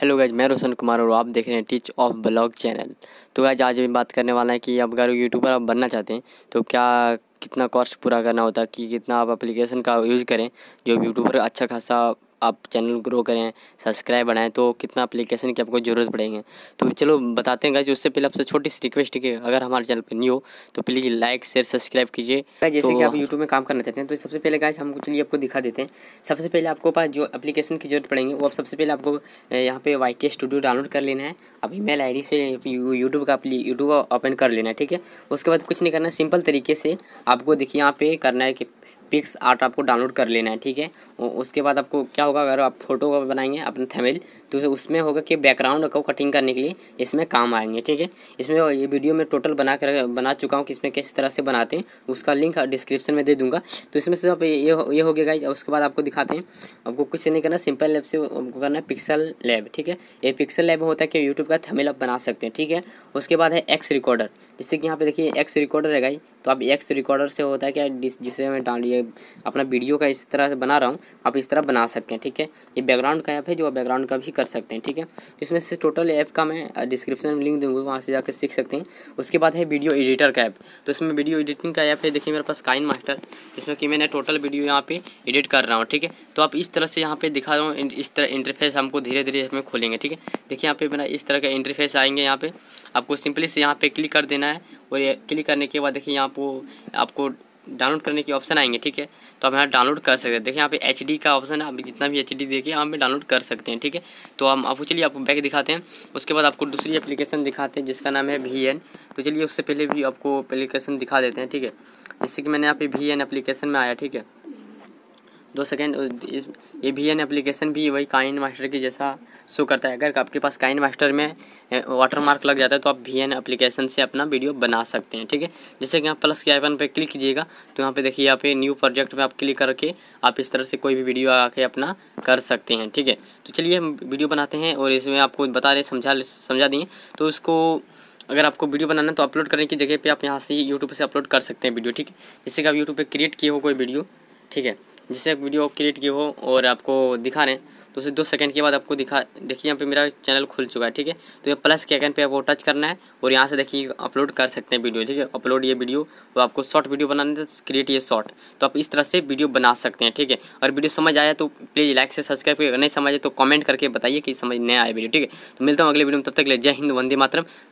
hello guys मैं रोशन कुमार और आप देख रहे हैं टीच ऑफ ब्लॉग चैनल तो गाइज आज हम बात करने वाला है कि अब अगर यूट्यूबर आप बनना चाहते हैं तो क्या कितना कॉस्ट पूरा करना होता है कि कितना आप एप्लीकेशन का यूज़ करें जो यूट्यूबर अच्छा खासा आप चैनल ग्रो करें सब्सक्राइब बढ़ाएं तो कितना अप्लीकेशन की आपको ज़रूरत पड़ेंगे तो चलो बताते हैं गाइज उससे पहले आपसे छोटी सी रिक्वेस्ट है कि अगर हमारे चैनल पर नहीं हो तो प्लीज़ लाइक शेयर सब्सक्राइब कीजिए जैसे कि तो आप यूट्यूब में काम करना चाहते हैं तो सबसे पहले गाइज हम चलिए आपको दिखा देते हैं सबसे पहले आपको पास जो अपलीकेशन की जरूरत पड़ेगी वो आप सबसे पहले आपको यहाँ पे वाई स्टूडियो डाउनलोड कर लेना है अब ई मेल से यूट्यूब का यूट्यूब ओपन कर लेना है ठीक है उसके बाद कुछ नहीं करना सिंपल तरीके से आपको देखिए यहाँ पे करना है कि पिक्स आर्ट आपको डाउनलोड कर लेना है ठीक है उसके बाद आपको क्या होगा अगर आप फोटो का बनाएंगे अपने थेमिल तो उसमें होगा कि बैकग्राउंड को कटिंग करने के लिए इसमें काम आएंगे ठीक है इसमें ये वीडियो में टोटल बना कर बना चुका हूँ कि इसमें किस तरह से बनाते हैं उसका लिंक डिस्क्रिप्शन में दे दूँगा तो इसमें से आप ये ये हो गया उसके बाद आपको दिखाते हैं आपको कुछ नहीं करना सिंपल लैब से आपको करना है पिक्सल लैब ठीक है ये पिक्सल लैब होता है कि यूट्यूब का थैमिल आप बना सकते हैं ठीक है उसके बाद है एक्स रिकॉर्डर जैसे कि यहाँ पे देखिए एक्स रिकॉर्डर है गाई तो आप एक्स रिकॉर्डर से होता है क्या जिसे हमें डाउन अपना वीडियो का इस तरह से बना रहा हूँ आप इस तरह बना सकते हैं ठीक है ये बैकग्राउंड का ऐप है जो आप बैकग्राउंड का भी कर सकते हैं ठीक है इसमें से टोटल ऐप का मैं डिस्क्रिप्शन में लिंक दूँगा वहाँ से जाकर सीख सकते हैं उसके बाद है वीडियो एडिटर का ऐप तो इसमें वीडियो एडिटिंग का ऐप है देखिए मेरे पास काइन मास्टर जिसमें कि मैंने टोटल वीडियो यहाँ पर एडिट कर रहा हूँ ठीक है तो आप इस तरह से यहाँ पे दिखा रहा हूँ इस तरह इंटरफेस हमको धीरे धीरे इसमें खोलेंगे ठीक है देखिए यहाँ पे मेरा इस तरह का इंटरफेस आएंगे यहाँ पर आपको सिंपली से यहाँ पर क्लिक कर देना है और ये क्लिक करने के बाद देखिए यहाँ आपको आपको डाउनलोड करने के ऑप्शन आएंगे ठीक है तो आप यहाँ डाउनलोड कर सकते हैं देखिए यहाँ पे एच का ऑप्शन है आप जितना भी एच डी देखिए यहाँ पे डाउनलोड कर सकते हैं ठीक है तो हम आपको चलिए आपको बैक दिखाते हैं उसके बाद आपको दूसरी एप्लीकेशन दिखाते हैं जिसका नाम है वी तो चलिए उससे पहले भी आपको एप्लीकेशन दिखा देते हैं ठीक है जैसे कि मैंने यहाँ पे वी एप्लीकेशन में आया ठीक है दो सेकेंड इस ए बी एन एप्लीकेशन भी वही काइन मास्टर की जैसा शो करता है अगर आपके पास काइन मास्टर में वाटर मार्क लग जाता है तो आप वी एन एप्लीकेशन से अपना वीडियो बना सकते हैं ठीक है जैसे कि आप प्लस के आइकन पर क्लिक कीजिएगा तो यहाँ पे देखिए यहाँ पे न्यू प्रोजेक्ट में आप क्लिक करके आप इस तरह से कोई भी वीडियो आके अपना कर सकते हैं ठीक है तो चलिए हम वीडियो बनाते हैं और इसमें आपको बता रहे समझा समझा दिए तो उसको अगर आपको वीडियो बनाना है तो अपलोड करने की जगह पे आप यहाँ से यूट्यूब से अपलोड कर सकते हैं वीडियो ठीक है जैसे कि आप यूट्यूब पे क्रिएट किए हो कोई वीडियो ठीक है जिससे वीडियो क्रिएट की हो और आपको दिखा रहे हैं तो उसे दो सेकंड के बाद आपको दिखा देखिए यहाँ पे मेरा चैनल खुल चुका है ठीक है तो ये प्लस के आइकन पे आपको टच करना है और यहाँ से देखिए अपलोड कर सकते हैं वीडियो ठीक है अपलोड ये वीडियो तो आपको शॉर्ट वीडियो बनाने तो क्रिएट ये शॉर्ट तो आप इस तरह से वीडियो बना सकते हैं ठीक है और वीडियो समझ आया तो प्लीज़ लाइक से सब्सक्राइब करिए अगर नहीं समझ आए तो कॉमेंट करके बताइए कि समझ नहीं आया वीडियो ठीक है तो मिलता हूँ अगले वीडियो में तब तक ले जय हिंद वंदे मातरम